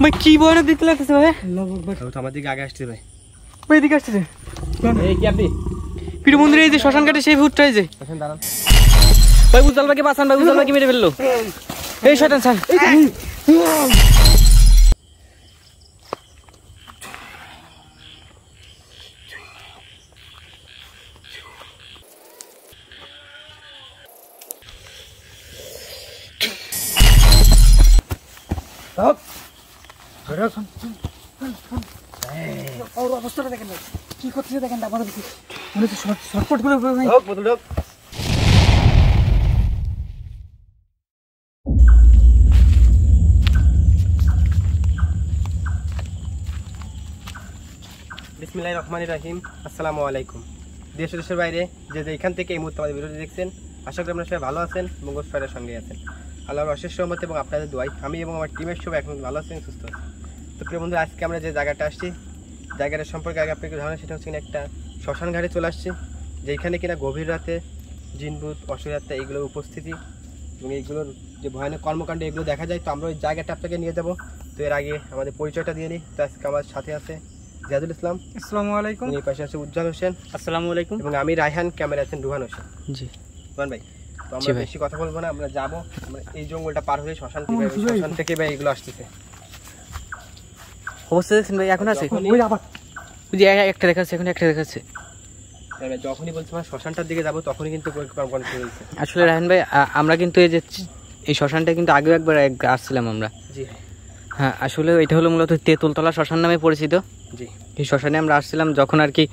ভাই কি দিতে লাগতেছে ভাই আগে আসছে ভাই ওই আসছে এই মন্দিরে এই যে শ্মশান কাটে সেই ভূতটা এই যে ভাই উজাল বাকি বাঁচান ভাই উজাল মেরে ফেললো এই শয়তান স্যার মানে বিসমিল্লাহ রহমান রাহিম আসসালামু আলাইকুম দেশ দেশের বাইরে যে যেখান থেকে এই মুহূর্তে আমাদের ভিডিওটি দেখছেন আশা করি আপনারা সবাই ভালো আছেন মঙ্গল সঙ্গে আছেন আল্লাহর অশেষ সহমত এবং আপনাদের দোয়াই আমি এবং আমার টিমের সবাই এখন ভালো আছেন সুস্থ আছেন তো প্রিয় বন্ধু আজকে আমরা যে জায়গাটা আসছি জায়গাটা সম্পর্কে আগে আপনাকে ধারণা সেটা হচ্ছে একটা শ্মশান ঘাটে চলে আসছি যেখানে কিনা গভীর রাতে জিনভূত অশোযাত্রা এইগুলোর উপস্থিতি এবং এইগুলোর যে ভয়ানক কর্মকাণ্ড এগুলো দেখা যায় তো আমরা ওই জায়গাটা আপনাকে নিয়ে যাবো তো এর আগে আমাদের পরিচয়টা দিয়ে নিই তো আজকে আমার সাথে আছে জিয়াদুল ইসলাম আসসালামু আলাইকুম এই পাশে আছে উজ্জ্বল হোসেন আসসালামু আলাইকুম এবং আমি রায়হান ক্যামেরা আছেন রুহান হোসেন জি রুহান ভাই তো আমরা বেশি কথা বলবো না আমরা যাবো এই জঙ্গলটা পার হয়ে শ্মশান থেকে শ্মশান থেকে ভাই এগুলো আসতেছে অবস্থা ভাই এখন আছে ওই যে একটা এখন একটা হ্যাঁ, যখনই আমার শ্মশানটার দিকে যাবো তখনই কিন্তু আসলে ভাই আমরা কিন্তু এই যে এই শ্মশানটা কিন্তু আগেও একবার আসছিলাম আমরা হ্যাঁ আসলে এটা হলো মূলত তেঁতুলতলা শ্মশান নামে পরিচিত জি এই শ্মশানে আমরা আসছিলাম যখন আর কি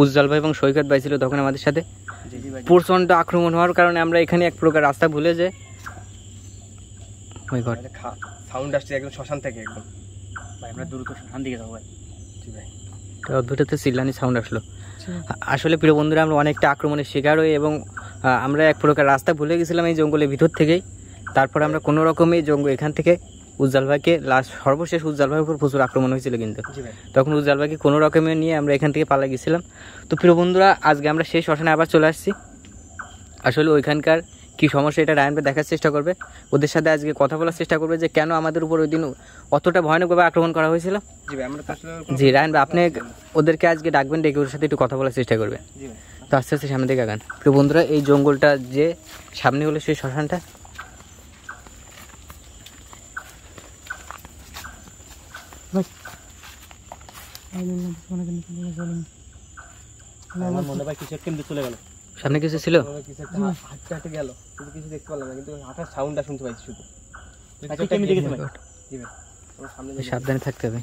উজ্জ্বল ভাই এবং সৈকত ভাই ছিল তখন আমাদের সাথে প্রচণ্ড আক্রমণ হওয়ার কারণে আমরা এখানে এক প্রকার রাস্তা ভুলে যাই oh সাউন্ড আসছে একদম শ্মশান থেকে একদম অদ্ভুত একটা সাউন্ড আসলো আসলে প্রিয় বন্ধুরা আমরা অনেকটা আক্রমণের শিকার হই এবং আমরা এক প্রকার রাস্তা ভুলে গেছিলাম এই জঙ্গলের ভিতর থেকেই তারপর আমরা কোনো রকমে জঙ্গল এখান থেকে উজ্জাল ভাইকে লাস্ট সর্বশেষ উজ্জাল ভাইয়ের উপর প্রচুর আক্রমণ হয়েছিল কিন্তু তখন উজ্জাল ভাইকে কোনো রকমে নিয়ে আমরা এখান থেকে পালা গেছিলাম তো প্রিয় বন্ধুরা আজকে আমরা সেই শ্মশানে আবার চলে আসছি আসলে ওইখানকার কি সমস্যা এটা রায়নকে দেখার চেষ্টা করবে ওদের সাথে আজকে কথা বলার চেষ্টা করবে যে কেন আমাদের উপর ওই দিন অতটা ভয়ানকভাবে আক্রমণ করা হয়েছিল জি রায়ন আপনি ওদেরকে আজকে ডাকবেন ডেকে ওর সাথে একটু কথা বলার চেষ্টা করবে তো আস্তে আস্তে সামনে দিকে আগান তো বন্ধুরা এই জঙ্গলটা যে সামনে হলো সেই শ্মশানটা মনে হয় কিছু চলে গেল সামনে কিছু ছিল কিছু দেখতে না কিন্তু শুনতে পাইছি শুধু আচ্ছা, সাবধানে থাকতে হবে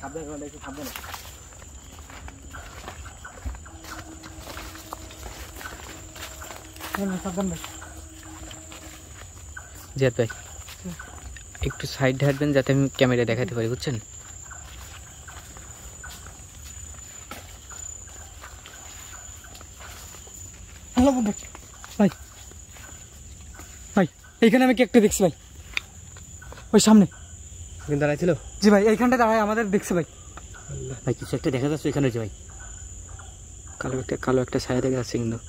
হ্যাঁ, হ্যাঁ, জিয়াদ ভাই একটু সাইড হাঁটবেন যাতে আমি ক্যামেরা দেখাতে পারি বুঝছেন ভাই ভাই এইখানে আমি কেকটা দেখছি ভাই ওই সামনে জি ভাই এইখানটা আমাদের দেখছে ভাই ভাই কিছু একটা দেখা যাচ্ছে এখানে ভাই কালো একটা কালো একটা ছায়া দেখা যাচ্ছে কিন্তু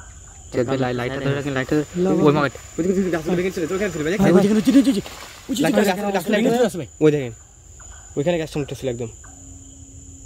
ওইখানে গ্যাস ছিল একদম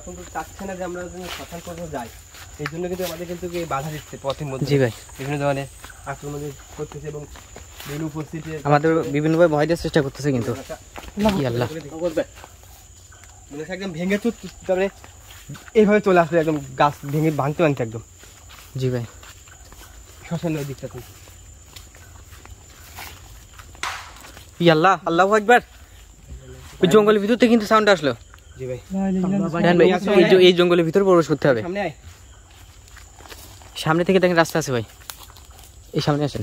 এখন তো চাচ্ছে না যে আমরা শ্মশান পর্যন্ত যাই এই জন্য কিন্তু আমাদের কিন্তু বাধা দিচ্ছে পথের মধ্যে জি ভাই বিভিন্ন ধরনের আক্রমণ করতেছে এবং আমাদের বিভিন্ন ভাবে ভয় দেওয়ার চেষ্টা করতেছে কিন্তু আচ্ছা। মানে একদম ভেঙে তারপরে এইভাবে চলে আসবে একদম গাছ ভেঙে ভাঙতে ভাঙতে একদম জি ভাই শ্মশানের দিকটা থেকে ইয়াল্লাহ আল্লাহ একবার ওই জঙ্গলের ভিতর থেকে কিন্তু সাউন্ড আসলো এই জঙ্গলের ভিতরে প্রবেশ করতে হবে সামনে থেকে দেখেন রাস্তা আছে ভাই এই সামনে আসেন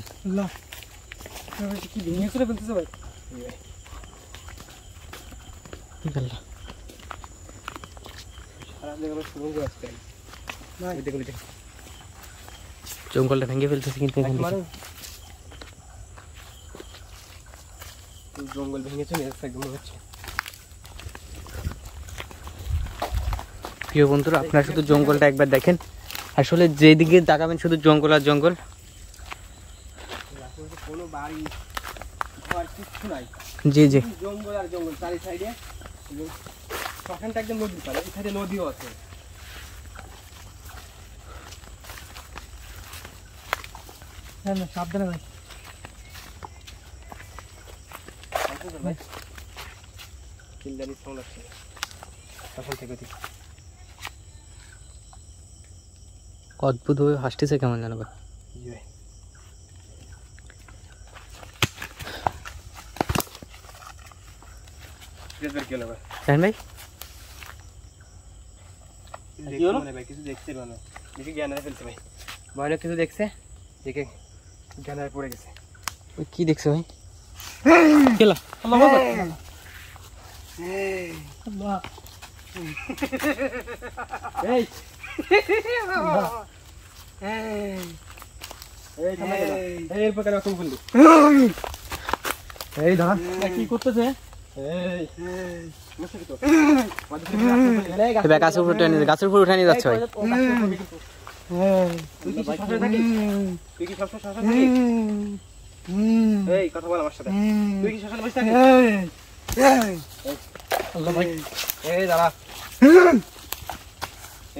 জঙ্গলটা ভেঙে ফেলতেছে কিন্তু জঙ্গল ভেঙেছে একদম হচ্ছে প্রিয় বন্ধুরা আপনারা শুধু জঙ্গলটা একবার দেখেন আসলে যেদিকে তাকাবেন শুধু জঙ্গল আর জঙ্গল জি জি জঙ্গল আর জঙ্গল চারি সাইডে নদী সাইডে নদীও আছে সাবধানে ভাই চিন্তা নিচ্ছে থেকে অদ্ভুত হয়ে হাসতেছে কেমন যেন ভাই ভাই কিছু দেখছে দেখে জ্ঞানারে ফেলছে ভাই ভয়ানক কিছু দেখছে দেখে জ্ঞানারে পড়ে গেছে ওই কি দেখছে ভাই গেলা আল্লাহ আল্লাহ এই এই ধর কি করতেছে গাছের উপর উঠে নিয়ে গাছের উপর উঠে নিয়ে যাচ্ছে এই কথা বল আমার সাথে তুই কি শ্মশানে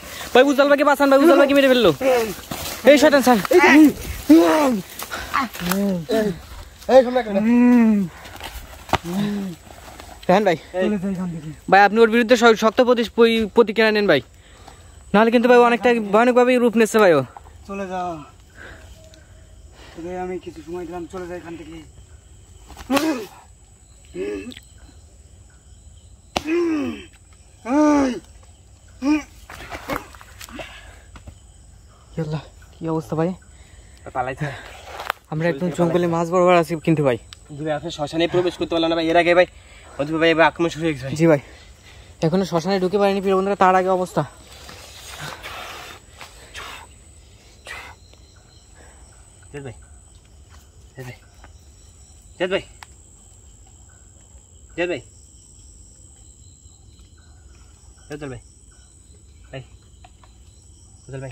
ভাই বুঝাল ভাইকে বাঁচান ভাই মেরে ফেললো এই শয়তান স্যার ভাই ভাই আপনি ওর বিরুদ্ধে শক্ত প্রতিক্রিয়া নেন ভাই নাহলে কিন্তু ভাই অনেকটা ভাবে রূপ নিচ্ছে ভাই ও চলে যাও আমি কিছু সময় দিলাম চলে যাই এখান থেকে শ্মশানে প্রবেশ করতে না এখনো শ্মশানে ঢুকে পারিনি তার আগে অবস্থা ভাই ভাই ভাই ভাই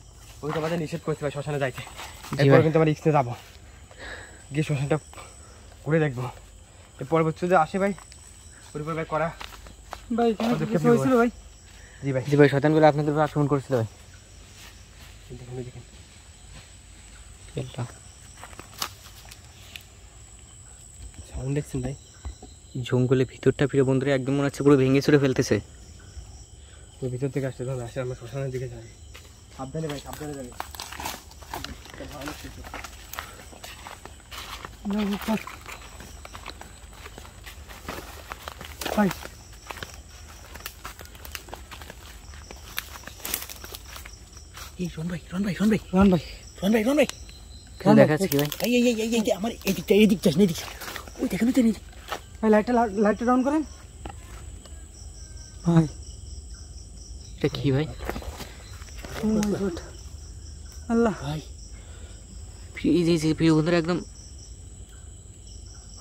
ওই তোমাদের নিষেধ করতে পারি শ্মশানে যাইতে এরপর কিন্তু আমার ইক্সে যাবো গিয়ে শ্মশানটা ঘুরে দেখবো বলছো যে আসে ভাই পরিবার ভাই করা ভাই জঙ্গলের ভিতরটা ফিরে বন্ধুরা একদম মনে হচ্ছে পুরো ভেঙে ছুড়ে ফেলতেছে ভিতর থেকে আসতে হবে আসে আমরা শ্মশানের দিকে যাই সাবধানে ভাই সাবধানে যাবে ভাই শোন ভাই ভাই রন ভাই রন ভাই রন আমার এদিকটা এদিক চাস না এদিক ওই দেখেন লাইটটা ডাউন করেন ভাই এটা কি ভাই गॉड अल्लाह भाई इजी इजी পিও বন্ধুরা একদম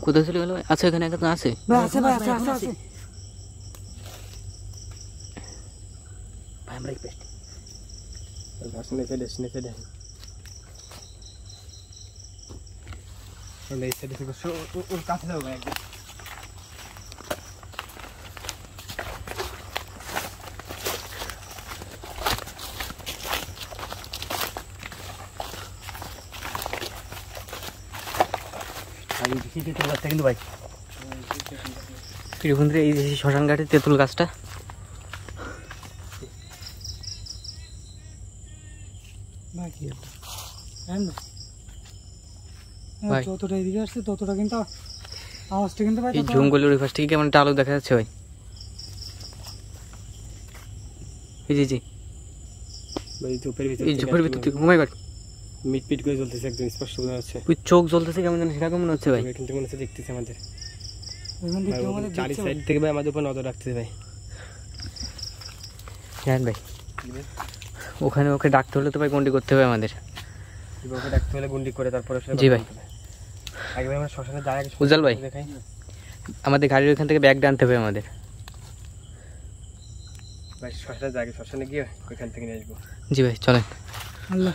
কোথায় চলে গেল আছে এখানে একটা আছে ভাই আছে ভাই আছে আছে আছে ভাই আমরা কি পেস্ট ভাসনে চলে আসনে চলে আসে চলে এসে দেখো ওর কাছে যাও ভাই একদম তেঁতুল গাছটা কিন্তু ভাই এই যে শ্মশান তেঁতুল গাছটা হ্যাঁ যতটা এদিকে ততটা কিন্তু আওয়াজটা কিন্তু জঙ্গলের ওই পাশ থেকে কেমন একটা আলো দেখা যাচ্ছে ভাই জি জি এই ঝোপের ঘুমাই মিটপিট করে জ্বলতেছে একদম স্পষ্ট মনে হচ্ছে ওই চোখ জ্বলতেছে কেমন জানি সেরকম মনে হচ্ছে ভাই কিন্তু মনে হচ্ছে দেখতেছে আমাদের চারি সাইড থেকে ভাই আমাদের উপর নজর রাখতেছে ভাই জানেন ভাই ওখানে ওকে ডাকতে হলে তো ভাই গন্ডি করতে হবে আমাদের ওকে ডাকতে হলে গন্ডি করে তারপরে জি ভাই একবার আমরা শ্মশানে দাঁড়ায় উজ্জ্বল ভাই আমাদের গাড়ির ওখান থেকে ব্যাগটা আনতে হবে আমাদের ভাই শ্মশানে যাগে শ্মশানে গিয়ে ওইখান থেকে নিয়ে আসবো জি ভাই চলেন আল্লাহ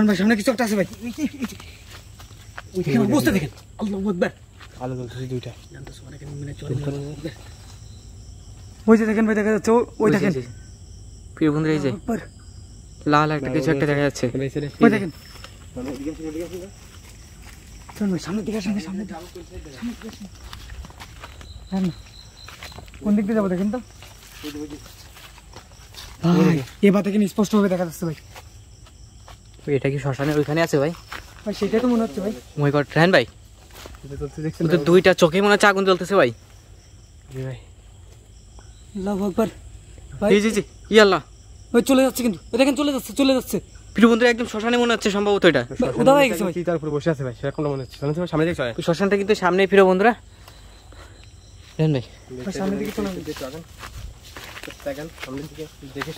ভাই সামনে কিছু একটা আছে ভাই দেখেন আল্লাহ একবার আলো দুইটা ওই যে দেখেন ভাই দেখা যাচ্ছে ওই দেখেন প্রিয় বন্ধুরা এই যে লাল একটা কিছু একটা দেখা যাচ্ছে ওই দেখেন দিকে সামনে কোন দিক দিয়ে যাবো দেখেন তো ভাই এবার স্পষ্ট ভাবে দেখা যাচ্ছে ভাই এটা কি শ্মশানের ওইখানে আছে ভাই ভাই সেটা তো মনে হচ্ছে ভাই মই গড রেহান হ্যাঁ ভাই তো দুইটা চোখে মনে হচ্ছে আগুন জ্বলতেছে ভাই জি ভাই আল্লাহ আকবার ভাই জি জি ই আল্লাহ ওই চলে যাচ্ছে কিন্তু দেখেন চলে যাচ্ছে চলে যাচ্ছে প্রিয় বন্ধু একদম শ্মশানে মনে হচ্ছে সম্ভবত এটা উদা হয়ে গেছে ভাই তার বসে আছে ভাই মনে হচ্ছে সামনে দিকে চলে শ্মশানটা কিন্তু সামনেই প্রিয় বন্ধুরা হ্যাঁ ভাই সামনে দিকে চলে দেখেন সামনে দিকে দেখে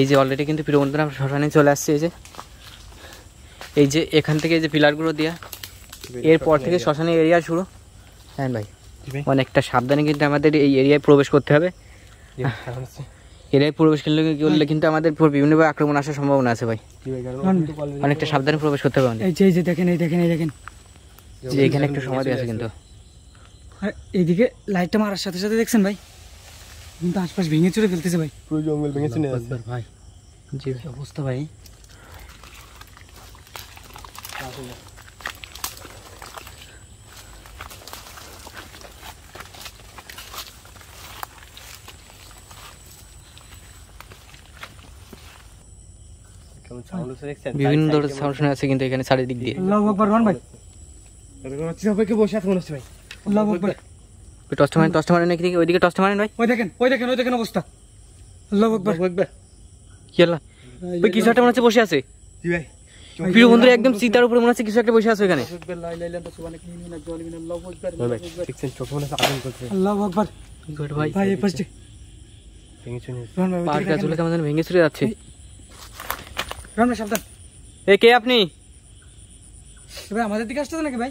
এই যে অলরেডি কিন্তু প্রিয় বন্ধুরা শ্মশানে চলে আসছে এই যে এই যে এখান থেকে এই যে পিলারগুলো দেওয়া এরপর থেকে শ্মশানের এরিয়া শুরু হ্যাঁ ভাই অনেকটা সাবধানে কিন্তু আমাদের এই এরিয়ায় প্রবেশ করতে হবে এরিয়ায় প্রবেশ করলে করলে কিন্তু আমাদের বিভিন্নভাবে আক্রমণ আসার সম্ভাবনা আছে ভাই অনেকটা সাবধানে প্রবেশ করতে হবে এই যে এই যে দেখেন এই দেখেন এই দেখেন যে এখানে একটু সমাধি আছে কিন্তু আর এইদিকে লাইটটা মারার সাথে সাথে দেখছেন ভাই কিন্তু আশপাশ ভেঙে চুরে ফেলতেছে ভাই পুরো জঙ্গল ভেঙে চলে যাচ্ছে ভাই জি ভাই অবস্থা ভাই বিভিন্ন ধরনের সাউন্ড শোনা যাচ্ছে কিন্তু এখানে চারিদিক দিয়ে আল্লাহু আকবার ভাই এরকম হচ্ছে বসে আছে মনে হচ্ছে ভাই আল্লাহু আকবার টস্টা নাকি ওইদিকে ভাই ওই দেখেন ওই দেখেন ওই দেখেন অবস্থা আল্লাহ আকবার আকবার কি কিছু একটা মনে হচ্ছে বসে আছে ভাই প্রিয় একদম উপরে মনে হচ্ছে কিছু একটা বসে আছে ওখানে আল্লাহ আকবার গুড ভাই ভাই কেমন যেন ভেঙে চলে যাচ্ছে সাবধান এ কে আপনি আমাদের দিকে আসতেছে নাকি ভাই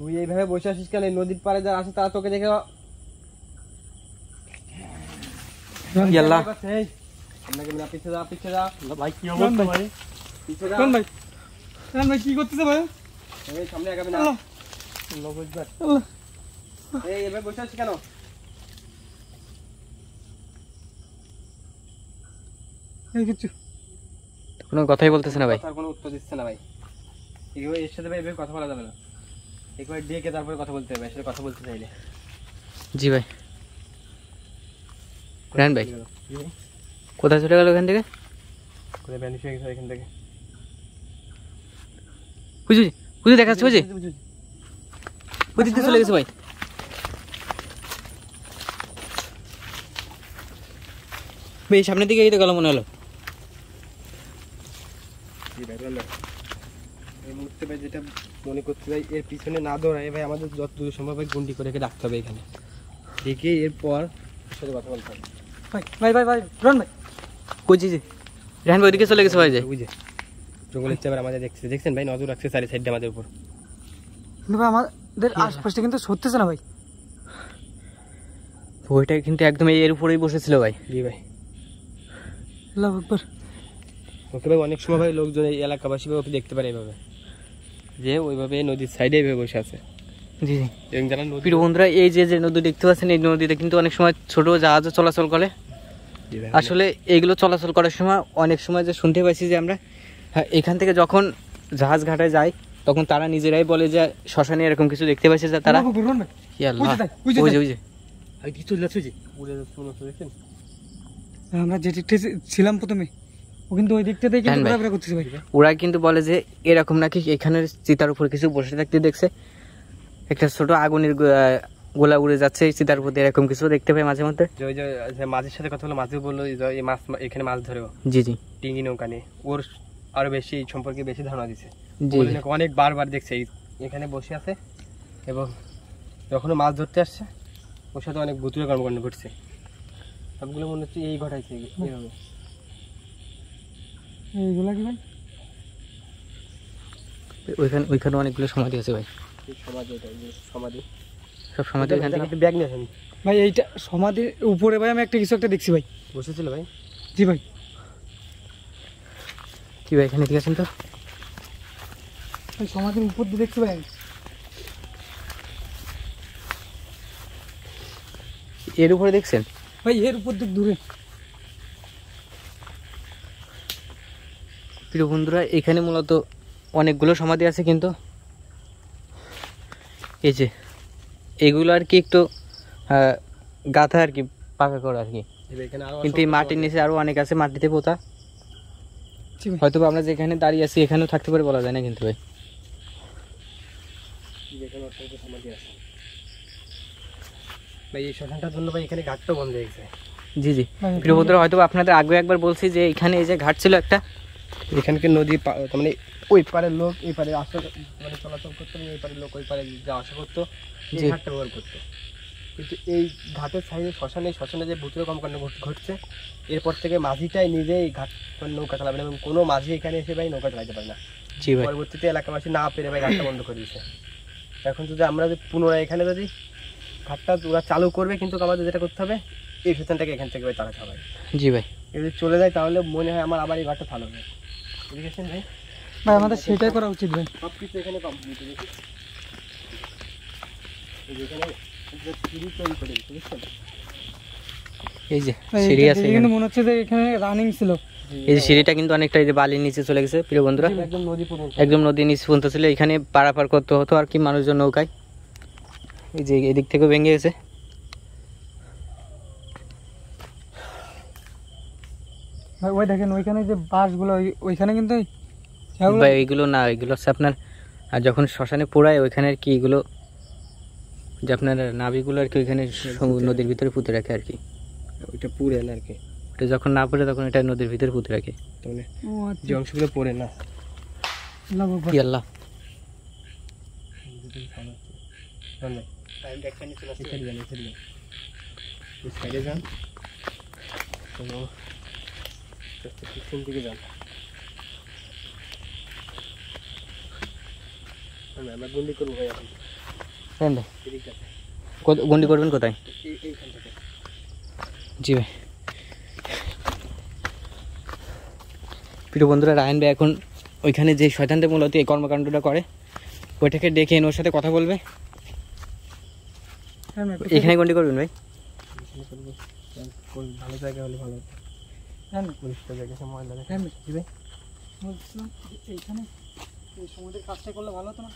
তুই এইভাবে বসে আসিস কেন নদীর পাড়ে যারা আসে তারা তোকে দেখে বসে কোনো কথাই বলতেছে না ভাই কোনো উত্তর দিচ্ছে না ভাই এর সাথে ভাই এভাবে কথা বলা যাবে না একবার তারপরে কথা বলতে হবে আসলে কথা বলতে চাইলে জি ভাই রান ভাই কোথায় চলে গেল থেকে কোথায় ভ্যানিশ হয়ে গেছে এখান থেকে বুঝি বুঝি বুঝি বুঝি চলে গেছে ভাই ভাই সামনের দিকে এই তো গেল মনে হলো যেটা মনে করতে ভাই এর পিছনে না দৌড়ায় ভাই আমাদের যত দূর সম্ভব ভাই গুন্ডি করে রাখতে হবে এখানে দেখে এরপর সাথে কথা বলতে হবে ভাই ভাই ভাই ভাই রন ভাই বুঝি যে রেহান ভাই ওইদিকে চলে গেছে ভাই যে বুঝে জঙ্গলের চাপের আমাদের দেখছে দেখছেন ভাই নজর রাখছে চারি সাইডে আমাদের উপর কিন্তু ভাই আমাদের হ্যাঁ। আশপাশে কিন্তু সরতেছে না ভাই ওইটা কিন্তু একদম এর উপরেই বসেছিল ভাই জি ভাই আল্লাহ আকবার ওকে ভাই অনেক সময় ভাই লোকজন এই এলাকাবাসী ওকে দেখতে পারে এভাবে যে ওইভাবে নদীর সাইডে এভাবে বসে আছে জি জি যারা নদী বন্ধুরা এই যে যে নদী দেখতে পাচ্ছেন এই নদীতে কিন্তু অনেক সময় ছোট জাহাজও চলাচল করে আসলে এইগুলো চলাচল করার সময় অনেক সময় যে শুনতে পাইছি যে আমরা হ্যাঁ, এখান থেকে যখন জাহাজ ঘাটে যাই তখন তারা নিজেরাই বলে যে শ্মশানে এরকম কিছু দেখতে পাইছে যে তারা আমরা যে ছিলাম প্রথমে হ্যাঁ ওরা কিন্তু বলে যে এরকম নাকি এখানে চিতার উপর কিছু বসে থাকতে দেখছে একটা ছোট আগুনের গোলা উড়ে যাচ্ছে চিতার উপর এরকম কিছু দেখতে পাই মাঝে মধ্যে মাঝের সাথে কথা বলো মাঝে বললো মাছ এখানে মাছ ধরে জি জি টিঙ্গি নৌকা নিয়ে ওর আরো বেশি সম্পর্কে বেশি ধারণা দিচ্ছে অনেক বারবার দেখছে এখানে বসে আছে এবং যখনও মাছ ধরতে আসছে ওর সাথে অনেক ভুতুরে কর্মকাণ্ড ঘটছে সবগুলো মনে হচ্ছে এই ঘটাইছে এইভাবে অনেকগুলো সমাধি আছে ভাই সমাধি সব সমাধি ভাই এইটা উপরে ভাই আমি একটা কিছু একটা দেখছি ভাই ভাই জি ভাই কি ভাই এখানে তো সমাধির উপর দিয়ে দেখছি ভাই এর উপরে দেখছেন ভাই এর উপর দিক দূরে প্রিয় বন্ধুরা এখানে মূলত অনেকগুলো সমাধি আছে কিন্তু এই যে এগুলো আর কি একটু গাথা আর কি পাকা করা আর কি কিন্তু এই মাটির নিচে আরও অনেক আছে মাটিতে পোতা হয়তো আমরা যেখানে দাঁড়িয়ে আছি এখানেও থাকতে পারে বলা যায় না কিন্তু ভাই জি জি প্রিয় বন্ধুরা হয়তো আপনাদের আগে একবার বলছি যে এখানে এই যে ঘাট ছিল একটা এখানকে নদী মানে ওই পারের লোক এই পারে আসা মানে চলাচল করতো এই পারে লোক ওই পারে যাওয়া আসা করতো এই ঘাটটা ব্যবহার করতো কিন্তু এই ঘাটের সাইডে শ্মশানে শ্মশানে যে ভূতের কর্মকাণ্ড ঘটছে এরপর থেকে মাঝিটাই নিজেই ঘাট নৌকা চালাবে না এবং কোনো মাঝি এখানে এসে ভাই নৌকা চালাতে পারে না পরবর্তীতে এলাকাবাসী না পেরে ভাই ঘাটটা বন্ধ করে দিয়েছে এখন যদি আমরা যদি পুনরায় এখানে যদি ঘাটটা ওরা চালু করবে কিন্তু আমাদের যেটা করতে হবে এই ফেশনটাকে এখান থেকে ভাই তাড়াতে হবে জি ভাই যদি চলে যায় তাহলে মনে হয় আমার আবার এই ঘাটটা ভালো হবে ভাই আমাদের সেটাই করা উচিত ভাই সব কিছু এখানে কমপ্লিট এই যে সিঁড়ি আছে কিন্তু মনে হচ্ছে যে এখানে এই যে সিঁড়িটা কিন্তু বালির নিচে চলে গেছে প্রিয় বন্ধুরা একদম নিচে ছিল এখানে পারাপার করতে হতো আর কি মানুষজন নৌকায় এই যে এদিক থেকে ভেঙে গেছে ভাই ওই দেখেন ওইখানে যে বাঁশগুলো ওইখানে কিন্তু ভাই এইগুলো না এগুলো হচ্ছে আপনার আর যখন শ্মশানে পোড়ায় ওইখানে আর কি এগুলো যে আপনার নাভিগুলো আর কি ওইখানে নদীর ভিতরে পুঁতে রাখে আর কি ওইটা পুড়ে আর কি ওটা যখন না পড়ে তখন এটা নদীর ভিতরে পুঁতে রাখে তাহলে আচ্ছা। যে অংশগুলো পড়ে না আল্লাহ পিছন দিকে যান এখন করবেন কোথায় জি ভাই প্রিয় বন্ধুরা রায়ন ভাই এখন ওইখানে যে শয়তানটা মূলত এই কর্মকাণ্ডটা করে ওইটাকে ডেকে এনে ওর সাথে কথা বলবে এখানে গন্ডি করবেন ভাই ভালো জায়গা হলে ভালো হ্যাঁ, হ্যাঁ, এইখানে কাজটা করলে ভালো হতো না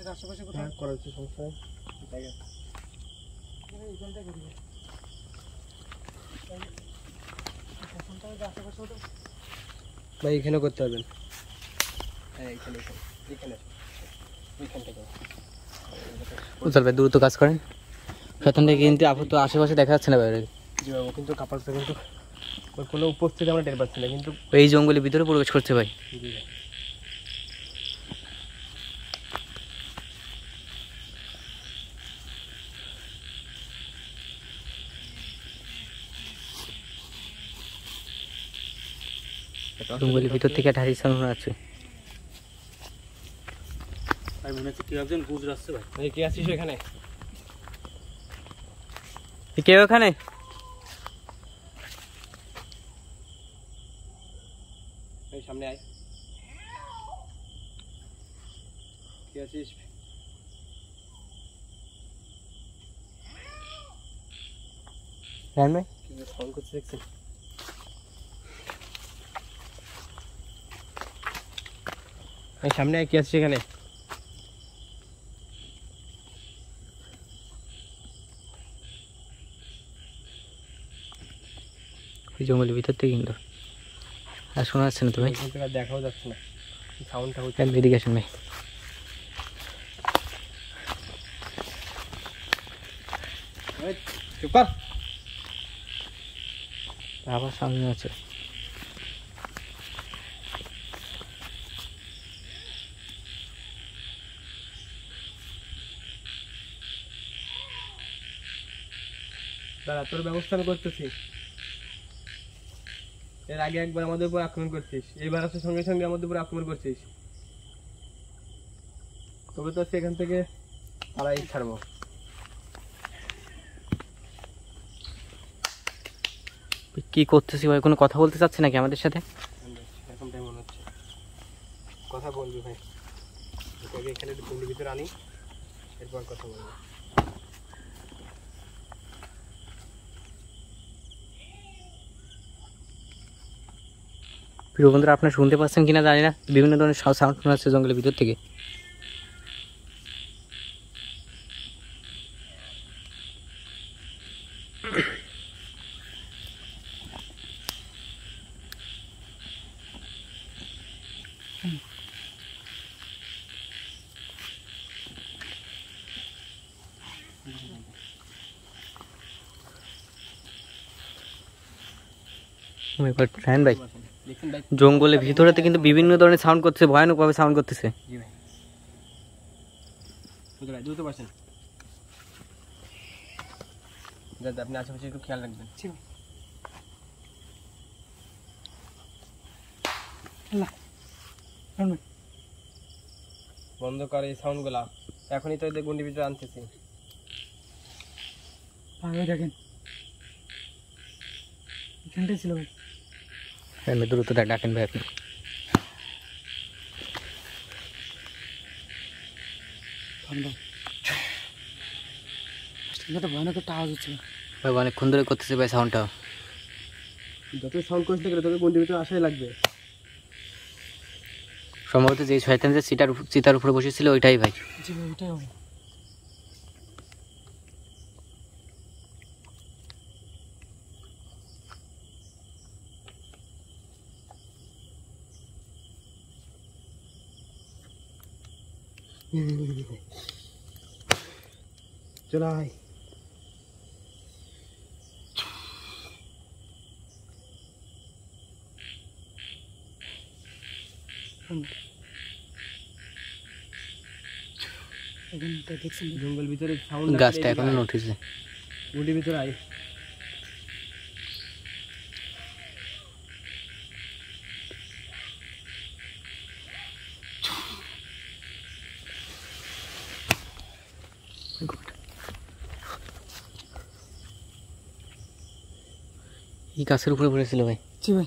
এর আশেপাশে কোথায় হ্যাঁ, করা সমস্যা এখানে করতে হবে হ্যাঁ এখানে এখানে দ্রুত কাজ করেন সেখান থেকে কিন্তু আপাতত আশেপাশে দেখা যাচ্ছে না বাইরে কিন্তু কিন্তু কোনো উপস্থিতি আমরা টের পাচ্ছি না কিন্তু এই জঙ্গলের ভিতরে প্রবেশ করছে ভাই জঙ্গলের ভিতর থেকে ঢাড়ি সামনে আছে ভাই মনে হচ্ছে কেউ একজন ভাই কে আছিস এখানে কেউ এখানে रहन में कुछ देख सकते सामने एक आखने जंगल भेतर थे क्या शुना जा तुम्हें देखाओ जा साउंड शुनि चुप कर আবার সামনে আছে দাঁড়া তোর ব্যবস্থা আমি করতেছি এর আগে একবার আমাদের উপর আক্রমণ করছিস এইবার আসে সঙ্গে সঙ্গে আমাদের উপর আক্রমণ করছিস তবে তো সেখান থেকে পালাই ছাড়বো কি করতেছি ভাই কোনো কথা বলতে চাচ্ছে নাকি আমাদের সাথে প্রিয় বন্ধুরা আপনারা শুনতে পাচ্ছেন কিনা জানি না বিভিন্ন ধরনের সাউন্ড শোনা হচ্ছে জঙ্গলের ভিতর থেকে শাহিন হ্যাঁ ভাই জঙ্গলের ভিতরেতে কিন্তু বিভিন্ন ধরনের সাউন্ড সাউন্ড করতেছে বন্ধ এই সাউন্ড গুলা এখনই তো গুন্ডি ভিতরে আনতেছি দেখেন ছিল ভাই এমনি দ্রুততা ডাকেন ভাই আপনি হচ্ছে ভাই অনেকক্ষণ ধরে করতেছে ভাই যত করতে তত আসাই লাগবে সম্ভবত যে ছয় যে চিতার উপরে বসেছিল ওইটাই ভাই ওইটাই चलाय हम्म जंगल ভিতরে ছাউল গাছটা এখনো উঠছে গুড়ি ভিতরে আই কি গাছের উপরে পড়েছিল ভাই জি ভাই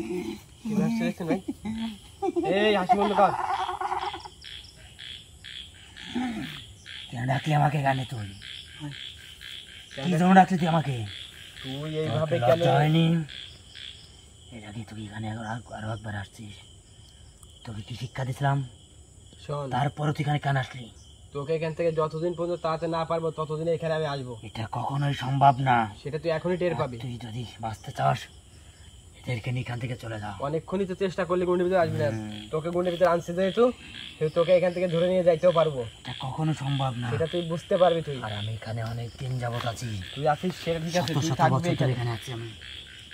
তোকে কি শিক্ষা দিছিলাম তারপরে তুই এখানে কেন আসলি তোকে এখান থেকে যতদিন পর্যন্ত তাড়াতে না পারবো ততদিন এখানে আমি আসবো এটা কখনোই সম্ভব না সেটা তুই এখনই টের পাবি তুই যদি বাঁচতে চাস এদেরকে নিয়ে এখান থেকে চলে যাও অনেকক্ষণই তো চেষ্টা গুন্ডের ভিতরে আসবি না হ্যাঁ। তোকে গুন্ডের ভিতরে আনছি যেহেতু তোকে এখান থেকে ধরে নিয়ে যাইতেও পারবো কখনো সম্ভব না তুই বুঝতে পারবি তুই আর আমি এখানে অনেক দিন আছি তুই আছিস ঠিক আছে তুই থাকবি এখানে আছি আমি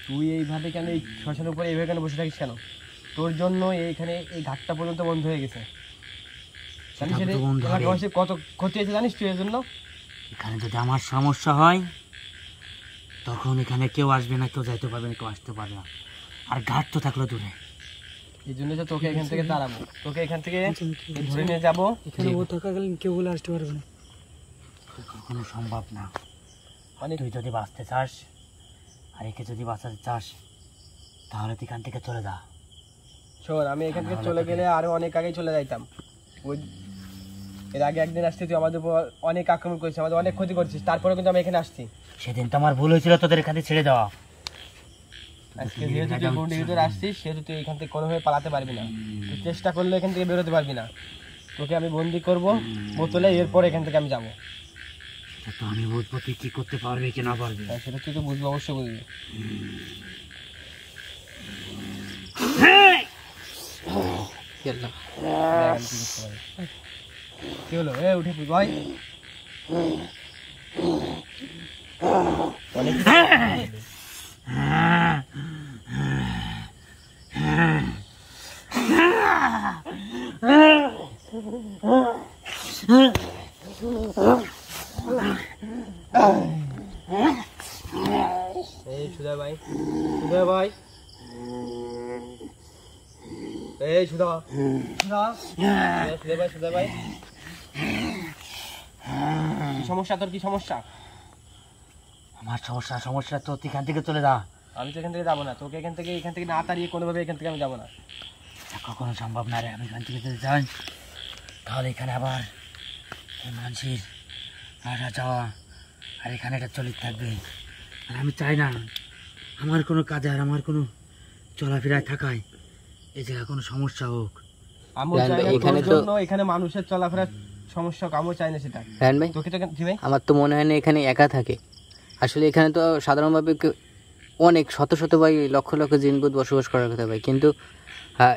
তুই এইভাবে কেন এই শ্মশানের উপরে এইভাবে কেন বসে থাকিস কেন তোর জন্য এইখানে এই ঘাটটা পর্যন্ত বন্ধ হয়ে গেছে জানিস কত ক্ষতি হয়েছে জানিস তুই এর জন্য এখানে যদি আমার সমস্যা হয় তখন এখানে কেউ আসবে না কেউ যাইতে পারবে না কেউ আসতে পারবে না আর ঘাট তো থাকলো দূরে এই জন্য তোকে এখান থেকে দাঁড়াবো তোকে এখান থেকে আচ্ছা, ধরে নিয়ে যাবো এখানে ও থাকাকালীন কেউ বলে আসতে পারবে না কখনো সম্ভব না মানে তুই যদি বাঁচতে চাস আর একে যদি বাঁচাতে চাস তাহলে তুই এখান থেকে চলে যা শোন আমি এখান থেকে চলে গেলে আরো অনেক আগে চলে যাইতাম ওই এর আগে একদিন আসছি তুই আমাদের উপর অনেক আক্রমণ করেছিস আমাদের অনেক ক্ষতি করেছিস তারপরে কিন্তু আমি এখানে আসছি সেদিন তো আমার ভুল হয়েছিল তোদের এখানে ছেড়ে দেওয়া আসছিস সেহেতু তুই এখান থেকে কোনোভাবে পালাতে পারবি না তুই চেষ্টা করলে এখান থেকে বেরোতে পারবি না তোকে আমি বন্দি করব বোতলে এরপর এখান থেকে আমি যাবো আমি বুঝবো তুই কি করতে পারবি কি না পারবি হ্যাঁ, সেটা তুই তো বুঝবো অবশ্যই বুঝবি chưa lửa yêu thì phải quay Hey, Chuda bhai. Chuda bhai. Hey, Chuda. Chuda. Chuda bhai, Chuda bhai. সমস্যা তোর কি সমস্যা আমার সমস্যা সমস্যা তো এখান থেকে চলে যা আমি তো এখান থেকে যাবো না তোকে এখান থেকে এখান থেকে না তাড়িয়ে কোনোভাবে এখান থেকে আমি যাবো না কখনো সম্ভব না রে আমি এখান থেকে যদি যাই তাহলে এখানে আবার এই মানুষের আসা যাওয়া আর এখানে একটা চলিত থাকবে আর আমি চাই না আমার কোনো কাজে আর আমার কোনো চলাফেরায় থাকায় এ জায়গায় কোনো সমস্যা হোক এখানে মানুষের চলাফেরা সমস্যা কামও চাই না সেটা হ্যাঁ ভাই তোকে তো জি ভাই আমার তো মনে হয় না এখানে একা থাকে আসলে এখানে তো সাধারণভাবে অনেক শত শত ভাই লক্ষ লক্ষ জিনবুত বসবাস করার কথা ভাই কিন্তু হ্যাঁ,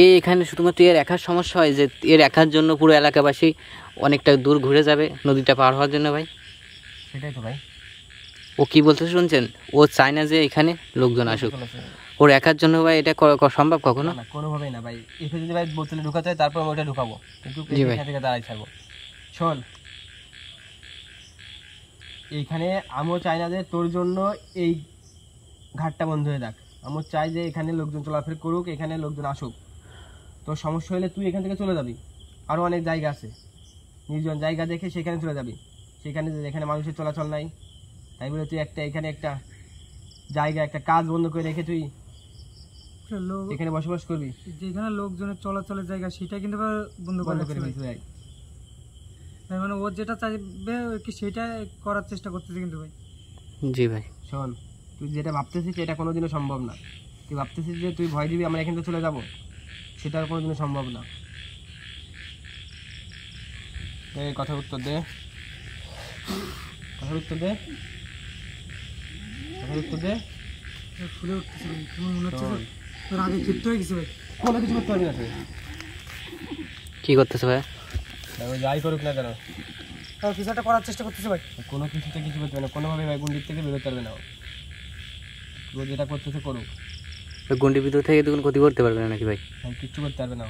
এ এখানে শুধুমাত্র এর একার সমস্যা হয় যে এর একার জন্য পুরো এলাকাবাসী অনেকটা দূর ঘুরে যাবে নদীটা পার হওয়ার জন্য ভাই সেটাই তো ভাই ও কি বলতে শুনছেন ও চায় না যে এখানে লোকজন আসুক ওর একার জন্য ভাই এটা সম্ভব কখনো না কোনোভাবেই না ভাই ইফে যদি ভাই বোতলে ঢুকাতে হয় তারপর আমি ওটা ঢুকাবো কিন্তু থেকে দাঁড়াই থাকবো শোন এখানে আমিও চাই না যে তোর জন্য এই ঘাটটা বন্ধ হয়ে থাক আমিও চাই যে এখানে লোকজন চলাফের করুক এখানে লোকজন আসুক তোর সমস্যা হলে তুই এখান থেকে চলে যাবি আরও অনেক জায়গা আছে নির্জন জায়গা দেখে সেখানে চলে যাবি সেখানে যেখানে মানুষের চলাচল নাই তাই বলে তুই একটা এখানে একটা জায়গা একটা কাজ বন্ধ করে রেখে তুই এখানে বসবাস করবি যেখানে লোকজনের চলাচলের জায়গা সেটা কিন্তু বন্ধ করে ভাই মানে ও যেটা চাইবে কি সেটা করার চেষ্টা করতেছে কিন্তু ভাই জি ভাই শোন তুই যেটা ভাবতেছিস এটা কোনোদিনও সম্ভব না তুই ভাবতেছিস যে তুই ভয় দিবি আমরা এখান থেকে চলে যাব সেটা আর কোনোদিনও সম্ভব না এই কথা উত্তর দে কথার উত্তর দে কথার উত্তর দে ফুলে উঠতেছে মনে হচ্ছে কোনো কিছু করতে পারবি না কি করতেছে ভাই যাই করুক না কেন তাও কিছু একটা করার চেষ্টা করতেছে ভাই কোনো কিছুতে কিছু করতে না কোনোভাবে ভাই গুন্ডির থেকে বেরোতে পারবে না ও যেটা করতেছে করুক গুন্ডির ভিতর থেকে তো ক্ষতি করতে পারবে না নাকি ভাই কিচ্ছু করতে পারবে না ও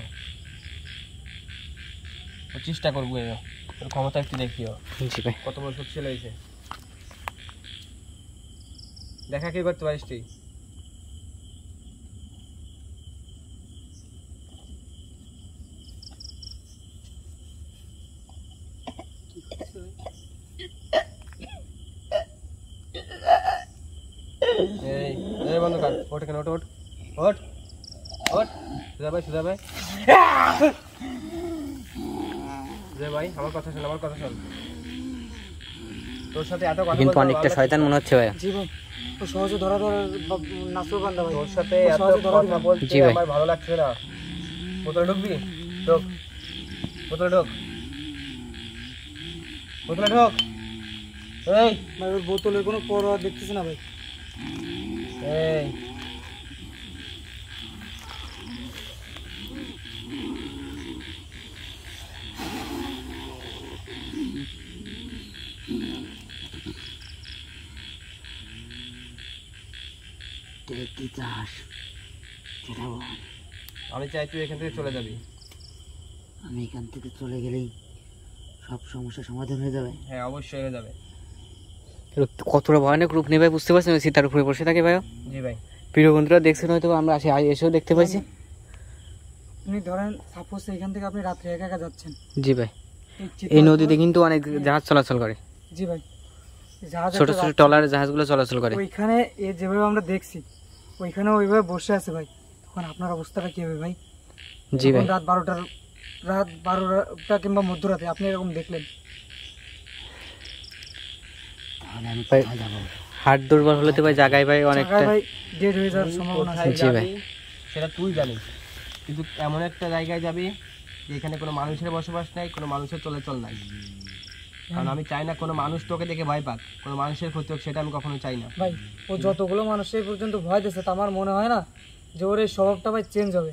চেষ্টা করবো এবার ক্ষমতা একটু দেখিও কত বছর ছেলে হয়েছে দেখা কে করতে পারিস তুই বোতলের সুধা ভাই যে ভাই আমার কথা শোন আমার কথা শোন তোর সাথে এত কথা কিন্তু অনেকটা শয়তান মনে হচ্ছে ভাই জি ভাই ও সহজে ধরা বান্দা ভাই তোর সাথে এত কথা আমার ভালো লাগছে না ঢুকবি এই ভাই কোনো পরোয়া দেখতেছ না ভাই এই আমি চাই তুই এখান থেকে চলে যাবি আমি এখান থেকে চলে গেলেই সব সমস্যা সমাধান হয়ে যাবে হ্যাঁ অবশ্যই হয়ে যাবে কতটা ভয়ানক রূপ নেবে বুঝতে পারছেন সীতার উপরে বসে থাকে ভাই জি ভাই প্রিয় বন্ধুরা দেখছেন হয়তো আমরা আসে এসেও দেখতে পাইছি আপনি ধরেন সাপোজ এখান থেকে আপনি রাত্রে একা একা যাচ্ছেন জি ভাই এই নদীতে কিন্তু অনেক হ্যাঁ। জাহাজ চলাচল করে জি ভাই ছোট ছোট টলার জাহাজগুলো চলাচল করে ওইখানে যেভাবে আমরা দেখছি ওইখানে ওইভাবে বসে আছে ভাই এখন আপনার অবস্থাটা কি হবে ভাই জি ভাই রাত বারোটার রাত বারোটা কিংবা মধ্যরাতে আপনি এরকম দেখলেন হাট দুর্বল হলে তো ভাই জায়গায় ভাই অনেকটা ভাই ডেড হয়ে যাওয়ার সম্ভাবনা আছে জি ভাই সেটা তুই জানিস কিন্তু এমন একটা জায়গায় যাবি যেখানে কোনো মানুষের বসবাস নাই কোনো মানুষের চলাচল নাই কারণ আমি চাই না কোনো মানুষ তোকে দেখে ভয় পাক কোনো মানুষের ক্ষতি হোক সেটা আমি কখনো চাই না ভাই ও যতগুলো মানুষ মানুষের পর্যন্ত ভয় দিয়েছে তো আমার মনে হয় না যে ওর এই স্বভাবটা ভাই চেঞ্জ হবে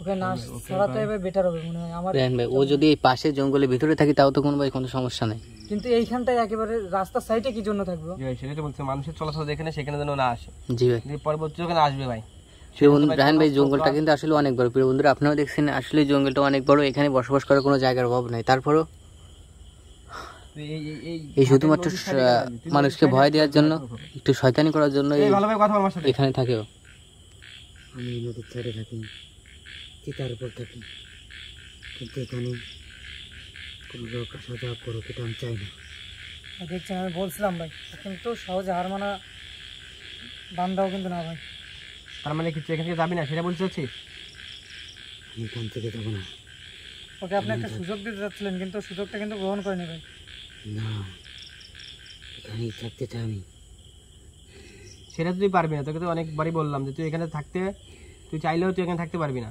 ওকে না সরাতে হবে বেটার হবে মনে হয় আমার ভাই ও যদি এই পাশে জঙ্গলের ভিতরে থাকি তাও তো কোনো ভাই কোনো সমস্যা নাই কিন্তু এইখানটায় একেবারে রাস্তা সাইডে কি জন্য থাকবে সেটা তো বলছে মানুষের চলাচল দেখেনে সেখানে যেন না আসে জি ভাই পরবর্তী ওখানে আসবে ভাই মানুষকে ভয় দেওয়ার জন্য একটু শয়তানি করার জন্য এখানে থাকেও আমি নদীর ছেড়ে থাকি চিতার উপর থাকি কিন্তু এখানে কোনো লোক আসা যাওয়া করুক এটা আমি চাই না দেখছেন আমি বলছিলাম ভাই কিন্তু সহজে হার মানা বান্ধাও কিন্তু না ভাই তার মানে কিছু এখান থেকে যাবি না সেটা বলছি হচ্ছে আমি এখান থেকে যাবো না ওকে আপনি একটা সুযোগ দিতে চাচ্ছিলেন কিন্তু সুযোগটা কিন্তু গ্রহণ করেনি ভাই না এখানেই থাকতে চাই আমি সেটা তুই পারবি না তোকে তো অনেকবারই বললাম যে তুই এখানে থাকতে তুই চাইলেও তুই এখানে থাকতে পারবি না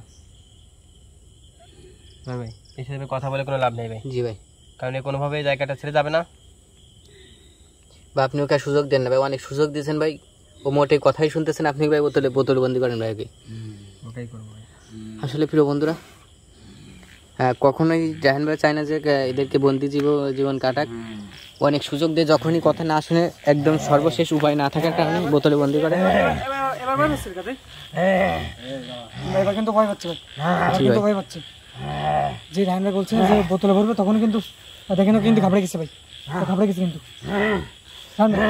ভাই সাথে কথা বলে কোনো লাভ নেই ভাই জি ভাই কারণ এ কোনোভাবে জায়গাটা ছেড়ে যাবে না বা আপনি ওকে সুযোগ দেন না ভাই অনেক সুযোগ দিয়েছেন ভাই ও মোটে কথাই শুনতেছেন আপনি ভাই বোতলে বোতলবন্দি করেন ভাই ওকে আসলে প্রিয় বন্ধুরা হ্যাঁ, কখনোই জাহান ভাই চায় না যে এদেরকে বন্দি জীব জীবন কাটাক অনেক সুযোগ দিয়ে যখনই কথা না শুনে একদম সর্বশেষ উপায় না থাকার কারণে বোতলে বন্দি করে হ্যাঁ। যে যে হ্যাঁ। বোতলে ভরবে তখন কিন্তু দেখেন কিন্তু ঘাবড়ে গেছে ভাই হ্যাঁ। ঘাবড়ে গেছে কিন্তু হ্যাঁ।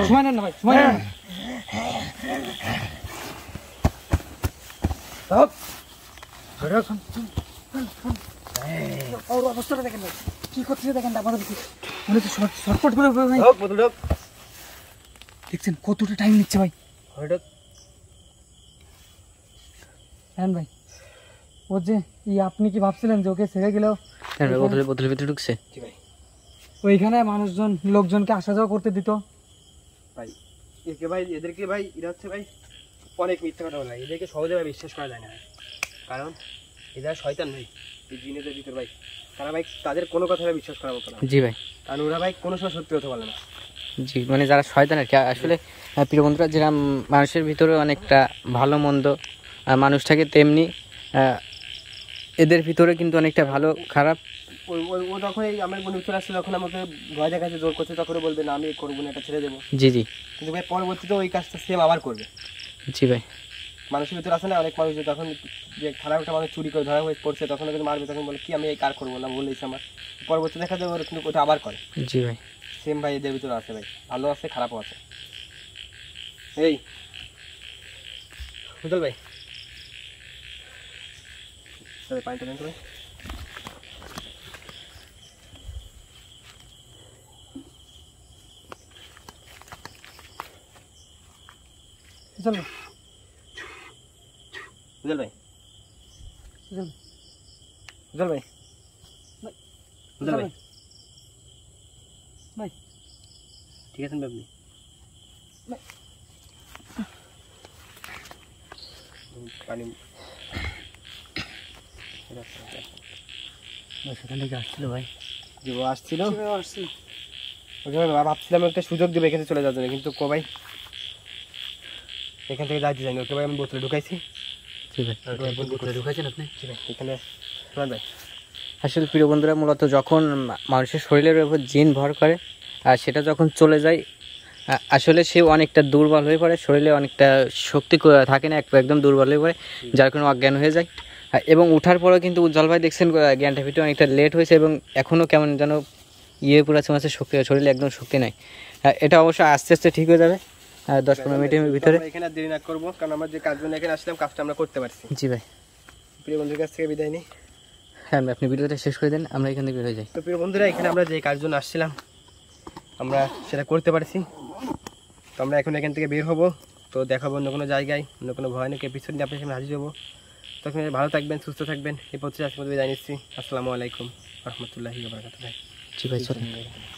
সময় নেন না ভাই সময় নেন কি দেখেন দেখছেন কতটা টাইম নিচ্ছে ভাই হ্যাঁ ভাই ও যে ই আপনি কি ভাবছিলেন যে ওকে ছেড়ে গেলেও হ্যাঁ বোতলের বোতলের ভিতরে ঢুকছে ওইখানে মানুষজন লোকজনকে আসা যাওয়া করতে দিত ভাই একে ভাই এদেরকে ভাই এরা হচ্ছে ভাই অনেক মিথ্যা কথা বলে এদেরকে সহজে ভাই বিশ্বাস করা যায় না কারণ এরা শয়তান ভাই এই জিনেদের ভিতর ভাই তারা ভাই তাদের কোনো কথা বিশ্বাস করা মতো না জি ভাই কারণ ওরা ভাই কোনো সময় সত্যি কথা বলে না জি মানে যারা শয়তান আর কি আসলে প্রিয় বন্ধুরা যেরকম মানুষের ভিতরে অনেকটা ভালো মন্দ মানুষটাকে তেমনি এদের ভিতরে কিন্তু অনেকটা ভালো খারাপ ও যখন এই আমার বন্ধু চলে আসছে যখন আমাকে ভয় দেখাচ্ছে জোর করছে তখন বলবে না আমি করবো না এটা ছেড়ে দেবো জি জি কিন্তু ভাই পরবর্তীতে ওই কাজটা সেম আবার করবে জি ভাই মানুষের ভিতরে আসে না অনেক মানুষ তখন যে খারাপ একটা মানুষ চুরি করে ধরা হয়ে পড়ছে তখন ওকে মারবে তখন বলে কি আমি এই কার করবো না বলেছি আমার পরবর্তী দেখা যাবে ওরা কিন্তু ওটা আবার করে জি ভাই সেম ভাই এদের ভিতরে আছে ভাই ভালো আছে খারাপও আছে এই বুঝল ভাই Rồi bạn tên tôi. Zil. Zil vậy. Zil. Zil vậy. Mày. Zil vậy. Mày. Thì cái thân bầm đi. Mày. Panim ভাবছিলাম একটা সুযোগ দেবে এখানে চলে কিন্তু কো ভাই এখান থেকে ওকে ভাই আমি বোতলে ঢুকাইছি আসলে প্রিয় বন্ধুরা মূলত যখন মানুষের শরীরের উপর জিন ভর করে আর সেটা যখন চলে যায় আসলে সে অনেকটা দুর্বল হয়ে পড়ে শরীরে অনেকটা শক্তি থাকে না একদম দুর্বল হয়ে পড়ে যার কোনো অজ্ঞান হয়ে যায় হ্যাঁ, এবং উঠার পরেও কিন্তু ভাই দেখছেন গ্যান্টা ভিতরে অনেকটা লেট হয়েছে এবং এখনও কেমন যেন ইয়ে পুরো আছে মানে শক্তি শরীরে একদম শক্তি নাই হ্যাঁ, এটা অবশ্য আস্তে আস্তে ঠিক হয়ে যাবে দশ পনেরো মিনিটের ভিতরে এখানে দেরি না করবো কারণ আমার যে কাজগুলো এখানে আসলাম কাজটা আমরা করতে পারছি জি ভাই প্রিয় বন্ধুর কাছ থেকে বিদায় নিই হ্যাঁ আপনি ভিডিওটা শেষ করে দেন আমরা এখান থেকে বেরোয় যাই তো প্রিয় বন্ধুরা এখানে আমরা যে কাজজন আসছিলাম আমরা সেটা করতে পারছি তো আমরা এখন এখান থেকে বের হবো তো দেখাবো অন্য কোনো জায়গায় অন্য কোনো ভয়ানক এপিসোড নিয়ে আপনার সামনে হাজির হবো তখন ভালো থাকবেন সুস্থ থাকবেন এই পথে আসলে জানিয়েছি আসসালামু আলাইকুম রহমতুল্লাহি জি ভাই